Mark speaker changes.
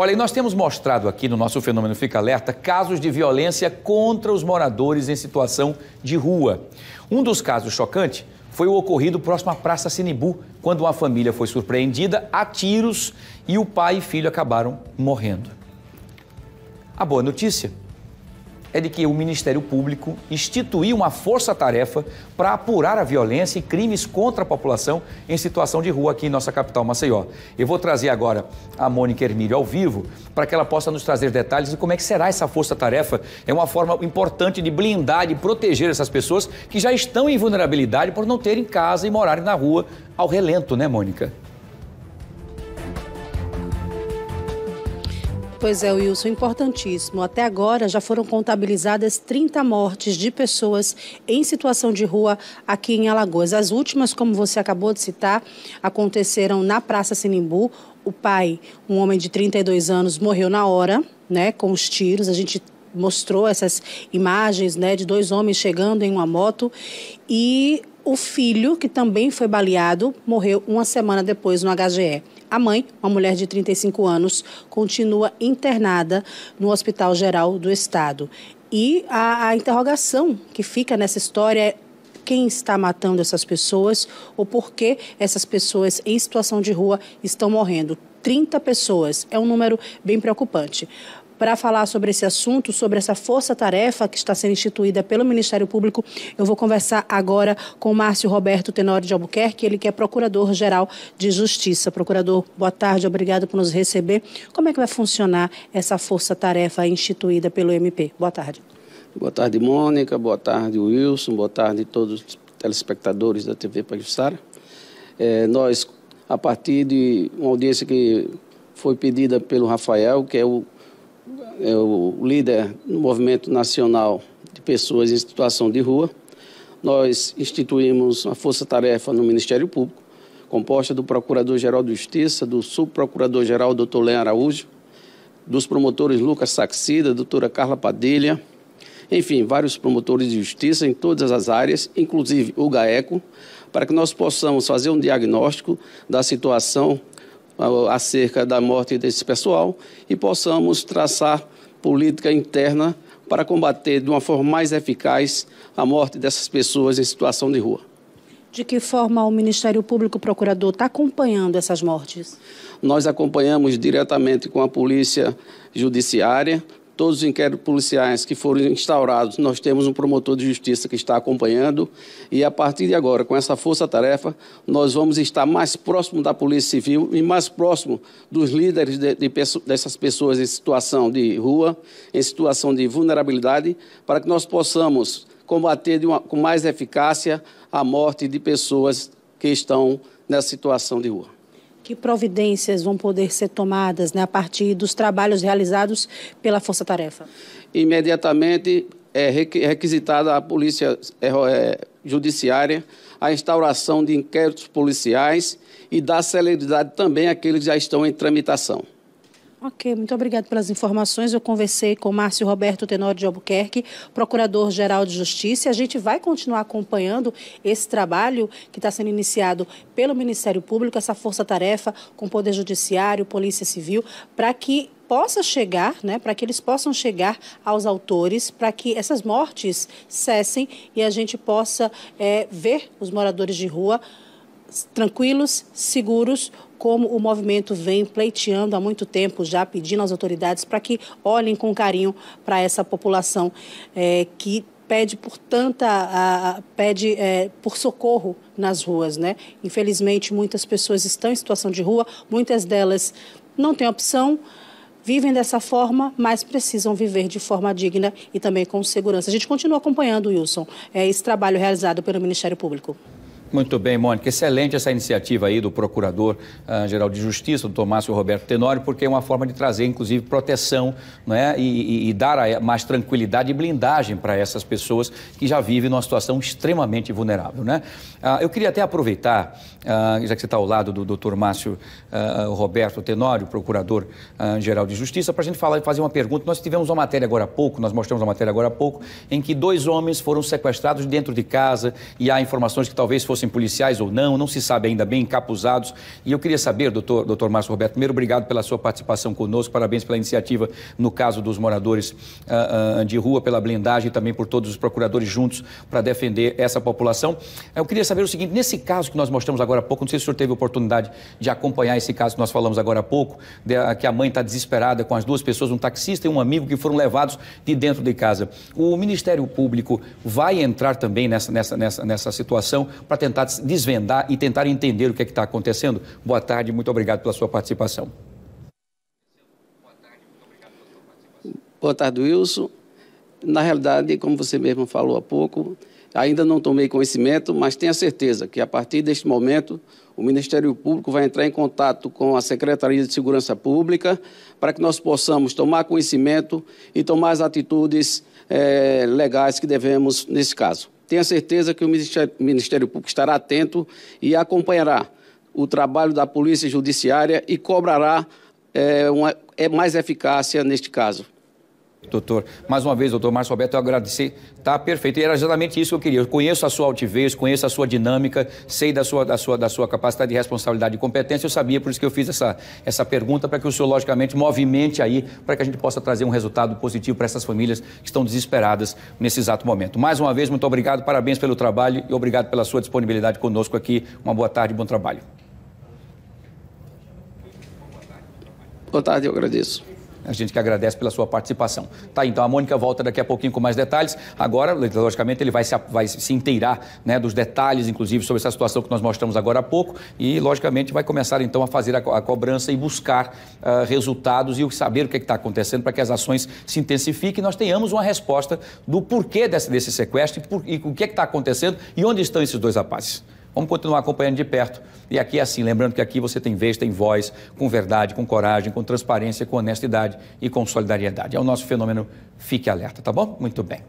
Speaker 1: Olha, e nós temos mostrado aqui no nosso Fenômeno Fica Alerta casos de violência contra os moradores em situação de rua. Um dos casos chocante foi o ocorrido próximo à Praça Sinibu, quando uma família foi surpreendida a tiros e o pai e filho acabaram morrendo. A boa notícia é de que o Ministério Público instituiu uma força-tarefa para apurar a violência e crimes contra a população em situação de rua aqui em nossa capital, Maceió. Eu vou trazer agora a Mônica Hermílio ao vivo para que ela possa nos trazer detalhes de como é que será essa força-tarefa. É uma forma importante de blindar, e proteger essas pessoas que já estão em vulnerabilidade por não terem casa e morarem na rua ao relento, né, Mônica?
Speaker 2: Pois é, Wilson, importantíssimo. Até agora já foram contabilizadas 30 mortes de pessoas em situação de rua aqui em Alagoas. As últimas, como você acabou de citar, aconteceram na Praça Sinimbu. O pai, um homem de 32 anos, morreu na hora, né, com os tiros. A gente mostrou essas imagens, né, de dois homens chegando em uma moto e o filho, que também foi baleado, morreu uma semana depois no HGE. A mãe, uma mulher de 35 anos, continua internada no Hospital Geral do Estado. E a, a interrogação que fica nessa história é quem está matando essas pessoas ou por que essas pessoas em situação de rua estão morrendo. 30 pessoas é um número bem preocupante. Para falar sobre esse assunto, sobre essa força-tarefa que está sendo instituída pelo Ministério Público, eu vou conversar agora com Márcio Roberto Tenório de Albuquerque, ele que é Procurador-Geral de Justiça. Procurador, boa tarde, obrigado por nos receber. Como é que vai funcionar essa força-tarefa instituída pelo MP? Boa tarde.
Speaker 3: Boa tarde, Mônica. Boa tarde, Wilson. Boa tarde a todos os telespectadores da TV Paquistara. É, nós, a partir de uma audiência que foi pedida pelo Rafael, que é o é, o líder do Movimento Nacional de Pessoas em Situação de Rua, nós instituímos uma força-tarefa no Ministério Público, composta do Procurador-Geral de Justiça, do Subprocurador-Geral Dr. Len Araújo, dos promotores Lucas Saxida, doutora Carla Padilha, enfim, vários promotores de justiça em todas as áreas, inclusive o GAECO, para que nós possamos fazer um diagnóstico da situação acerca da morte desse pessoal e possamos traçar política interna para combater de uma forma mais eficaz a morte dessas pessoas em situação de rua.
Speaker 2: De que forma o Ministério Público Procurador está acompanhando essas mortes?
Speaker 3: Nós acompanhamos diretamente com a Polícia Judiciária, todos os inquéritos policiais que foram instaurados, nós temos um promotor de justiça que está acompanhando e a partir de agora, com essa força-tarefa, nós vamos estar mais próximo da Polícia Civil e mais próximo dos líderes de, de, dessas pessoas em situação de rua, em situação de vulnerabilidade, para que nós possamos combater uma, com mais eficácia a morte de pessoas que estão nessa situação de rua
Speaker 2: que providências vão poder ser tomadas né, a partir dos trabalhos realizados pela Força Tarefa?
Speaker 3: Imediatamente é, é requisitada à Polícia é, é, Judiciária a instauração de inquéritos policiais e dar celeridade também àqueles que já estão em tramitação.
Speaker 2: Ok, muito obrigado pelas informações. Eu conversei com Márcio Roberto Tenório de Albuquerque, Procurador-Geral de Justiça. A gente vai continuar acompanhando esse trabalho que está sendo iniciado pelo Ministério Público, essa força-tarefa com o Poder Judiciário, Polícia Civil, para que possa chegar, né, para que eles possam chegar aos autores, para que essas mortes cessem e a gente possa é, ver os moradores de rua tranquilos, seguros, como o movimento vem pleiteando há muito tempo já, pedindo às autoridades para que olhem com carinho para essa população é, que pede por tanta a, pede é, por socorro nas ruas, né? Infelizmente muitas pessoas estão em situação de rua, muitas delas não têm opção, vivem dessa forma, mas precisam viver de forma digna e também com segurança. A gente continua acompanhando, Wilson, é, esse trabalho realizado pelo Ministério Público.
Speaker 1: Muito bem, Mônica. Excelente essa iniciativa aí do Procurador-Geral ah, uh, de Justiça, do Tomásio Roberto Tenório, porque é uma forma de trazer, inclusive, proteção né? e, e, e dar mais tranquilidade e blindagem para essas pessoas que já vivem numa situação extremamente vulnerável. Né? Uh, eu queria até aproveitar, uh, já que você está ao lado do doutor Márcio Roberto Tenório, Procurador-Geral de Justiça, para a gente falar, fazer uma pergunta. Nós tivemos uma matéria agora há pouco, nós mostramos uma matéria agora há pouco, em que dois homens foram sequestrados dentro de casa e há informações que talvez fossem fossem policiais ou não, não se sabe ainda bem, encapuzados. E eu queria saber, doutor, doutor Márcio Roberto, primeiro, obrigado pela sua participação conosco, parabéns pela iniciativa no caso dos moradores uh, uh, de rua, pela blindagem e também por todos os procuradores juntos para defender essa população. Eu queria saber o seguinte: nesse caso que nós mostramos agora há pouco, não sei se o senhor teve oportunidade de acompanhar esse caso que nós falamos agora há pouco, de, a, ah, que a mãe está desesperada com as duas pessoas, um taxista e um amigo, que foram levados de dentro de casa. O Ministério Público vai entrar também nessa, nessa, nessa, nessa situação para tentar tentar desvendar e tentar entender o que é está acontecendo. Boa tarde, muito obrigado pela sua participação.
Speaker 3: Boa tarde, Wilson. Na realidade, como você mesmo falou há pouco, ainda não tomei conhecimento, mas tenho a certeza que a partir deste momento o Ministério Público vai entrar em contato com a Secretaria de Segurança Pública para que nós possamos tomar conhecimento e tomar as atitudes eh, legais que devemos nesse caso. Tenho a certeza que o Ministério Público estará atento e acompanhará o trabalho da Polícia Judiciária e cobrará é, uma, é mais
Speaker 1: eficácia neste caso. Doutor, mais uma vez, doutor Márcio Alberto, eu agradecer. Está perfeito. E era exatamente isso que eu queria. Eu conheço a sua altivez, conheço a sua dinâmica, sei da sua, da sua, da sua capacidade de responsabilidade e competência. Eu sabia, por isso que eu fiz essa, essa pergunta, para que o senhor, logicamente, movimente aí, para que a gente possa trazer um resultado positivo para essas famílias que estão desesperadas nesse exato momento. Mais uma vez, muito obrigado, parabéns pelo trabalho e obrigado pela sua disponibilidade conosco aqui. Uma boa tarde, bom trabalho. Boa tarde, eu agradeço. A gente que agradece pela sua participação. Tá, então a Mônica volta daqui a pouquinho com mais detalhes. Agora, logicamente, ele vai se, vai se inteirar né, dos detalhes, inclusive, sobre essa situação que nós mostramos agora há pouco e, logicamente, vai começar então a fazer a, a cobrança e buscar uh, resultados e saber o que é está acontecendo para que as ações se intensifiquem e nós tenhamos uma resposta do porquê desse, desse sequestro e, por, e o que é está acontecendo e onde estão esses dois rapazes. Vamos continuar acompanhando de perto. E aqui é assim, lembrando que aqui você tem vez, tem voz, com verdade, com coragem, com transparência, com honestidade e com solidariedade. É o nosso fenômeno Fique Alerta, tá bom? Muito bem.